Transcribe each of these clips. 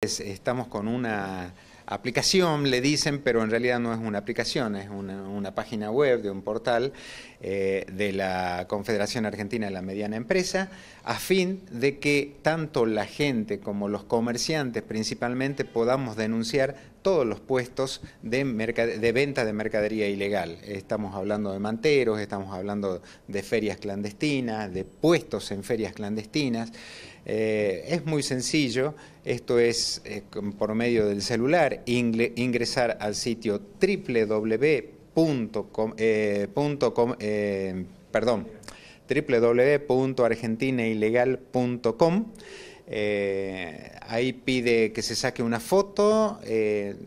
Estamos con una aplicación, le dicen, pero en realidad no es una aplicación, es una, página web de un portal eh, de la Confederación Argentina de la Mediana Empresa, a fin de que tanto la gente como los comerciantes principalmente podamos denunciar todos los puestos de venta de mercadería ilegal. Estamos hablando de manteros, estamos hablando de ferias clandestinas, de puestos en ferias clandestinas. Eh, es muy sencillo, esto es eh, por medio del celular, ingresar al sitio www.com, eh, www.argentinailegal.com. ahí pide que se saque una foto,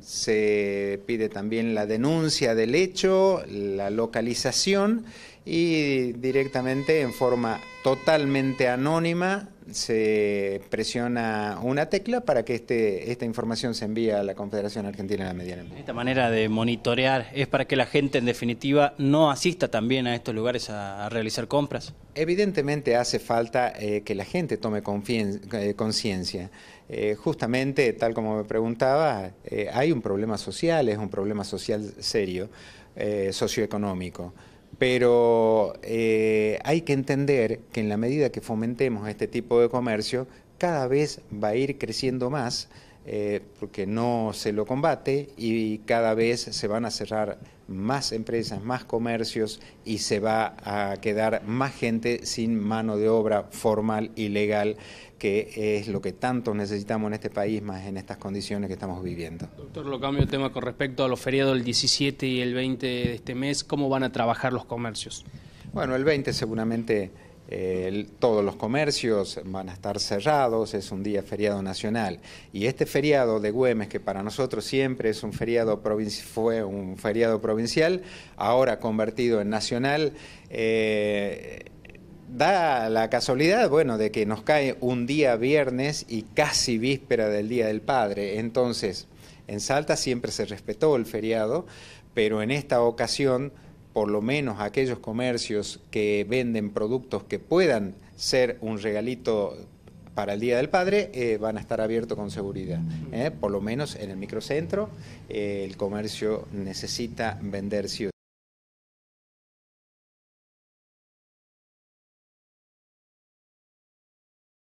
se pide también la denuncia del hecho, la localización y directamente en forma totalmente anónima se presiona una tecla para que este, esta información se envíe a la Confederación Argentina de la Mediana Esta manera de monitorear es para que la gente en definitiva no asista también a estos lugares a, realizar compras. Evidentemente hace falta eh, que la gente tome eh, conciencia. Eh, justamente, tal como me preguntaba, hay un problema social, es un problema social serio, socioeconómico. Pero eh, hay que entender que en la medida que fomentemos este tipo de comercio, cada vez va a ir creciendo más eh, porque no se lo combate y cada vez se van a cerrar más empresas, más comercios y se va a quedar más gente sin mano de obra formal y legal, que es lo que tanto necesitamos en este país, más en estas condiciones que estamos viviendo. Doctor, lo cambio de tema con respecto a los feriados del 17 y el 20 de este mes, ¿cómo van a trabajar los comercios? Bueno, el 20 seguramente todos los comercios van a estar cerrados, es un día feriado nacional. Y este feriado de Güemes, que para nosotros siempre es un feriado fue un feriado provincial, ahora convertido en nacional, eh, da la casualidad, bueno, de que nos cae un día viernes y casi víspera del Día del Padre. Entonces, en Salta siempre se respetó el feriado, pero en esta ocasión por lo menos aquellos comercios que venden productos que puedan ser un regalito para el Día del Padre eh, van a estar abiertos con seguridad. Eh, por lo menos en el microcentro eh, el comercio necesita vender